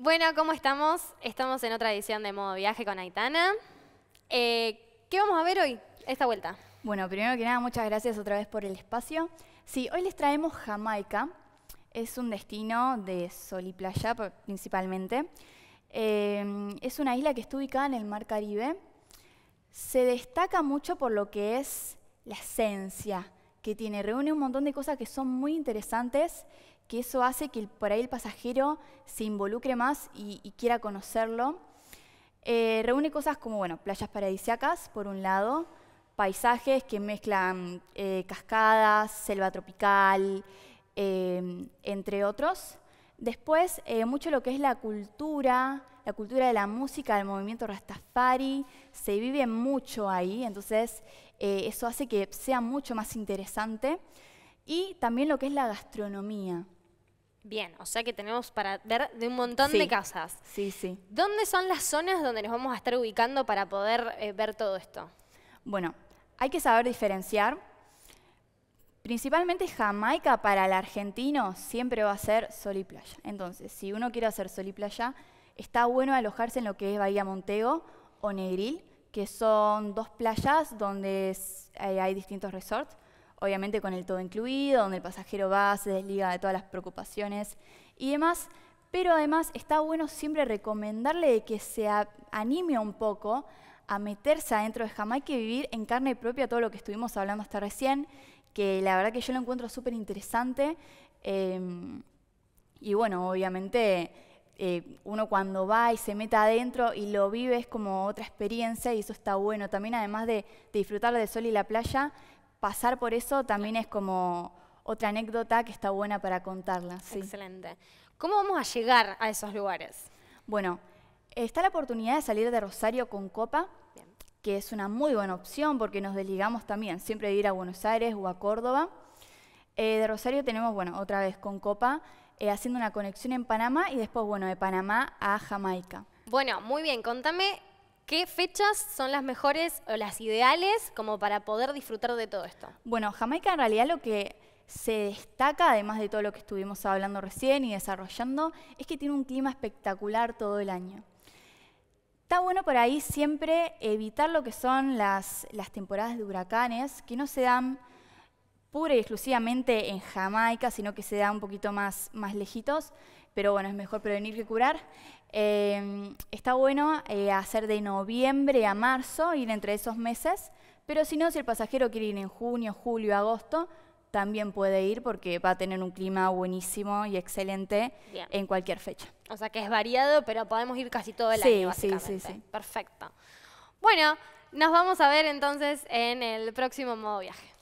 Bueno, ¿cómo estamos? Estamos en otra edición de Modo Viaje con Aitana. Eh, ¿Qué vamos a ver hoy, esta vuelta? Bueno, primero que nada, muchas gracias otra vez por el espacio. Sí, hoy les traemos Jamaica. Es un destino de sol y playa principalmente. Eh, es una isla que está ubicada en el Mar Caribe. Se destaca mucho por lo que es la esencia, que tiene, reúne un montón de cosas que son muy interesantes, que eso hace que por ahí el pasajero se involucre más y, quiera conocerlo. Eh, reúne cosas como, bueno, playas paradisíacas, por un lado, paisajes que mezclan eh, cascadas, selva tropical, em, entre otros. Después, eh, mucho lo que es la cultura, la cultura de la música, del movimiento Rastafari, se vive mucho ahí, entonces eh, eso hace que sea mucho más interesante. Y también lo que es la gastronomía. Bien, o sea que tenemos para ver de un montón de casas. Sí, sí. ¿Dónde son las zonas donde nos vamos a estar ubicando para poder eh, ver todo esto? Bueno, hay que saber diferenciar. Principalmente Jamaica para el argentino siempre va a ser sol y playa. Entonces, si uno quiere hacer sol y playa, está bueno alojarse en lo que es Bahía Montego o Negril, que son dos playas donde hay, distintos resorts, obviamente con el todo incluido, donde el pasajero va, se desliga de todas las preocupaciones y demás. Pero además está bueno siempre recomendarle que se anime un poco a meterse adentro de Jamaica y vivir en carne propia todo lo que estuvimos hablando hasta recién, que la verdad que yo lo encuentro súper interesante. Em, y bueno, obviamente eh, uno cuando va y se mete adentro y lo vive es como otra experiencia y eso está bueno. También además de, disfrutar del sol y la playa, pasar por eso también es como otra anécdota que está buena para contarla. Excelente. ¿Cómo vamos a llegar a esos lugares? Bueno, está la oportunidad de salir de Rosario con copa, que es una muy buena opción porque nos desligamos también siempre de ir a Buenos Aires o a Córdoba. Eh, de Rosario tenemos, bueno, otra vez con copa, eh, haciendo una conexión en Panamá y después, bueno, de Panamá a Jamaica. Bueno, muy bien, contame ¿Qué fechas son las mejores o las ideales como para poder disfrutar de todo esto? Bueno, Jamaica en realidad lo que se destaca, además de todo lo que estuvimos hablando recién y desarrollando, es que tiene un clima espectacular todo el año. Está bueno por ahí siempre evitar lo que son las temporadas de huracanes, que no se dan pura y exclusivamente en Jamaica, sino que se da un poquito más, más lejitos, pero bueno, es mejor prevenir que curar. Eh, está bueno eh, hacer de noviembre a marzo, ir entre esos meses, pero si no, si el pasajero quiere ir en junio, julio, agosto, también puede ir porque va a tener un clima buenísimo y excelente en cualquier fecha. O sea que es variado, pero podemos ir casi todo el año. Sí, sí, sí. Perfecto. Bueno, nos vamos a ver entonces en el próximo modo viaje.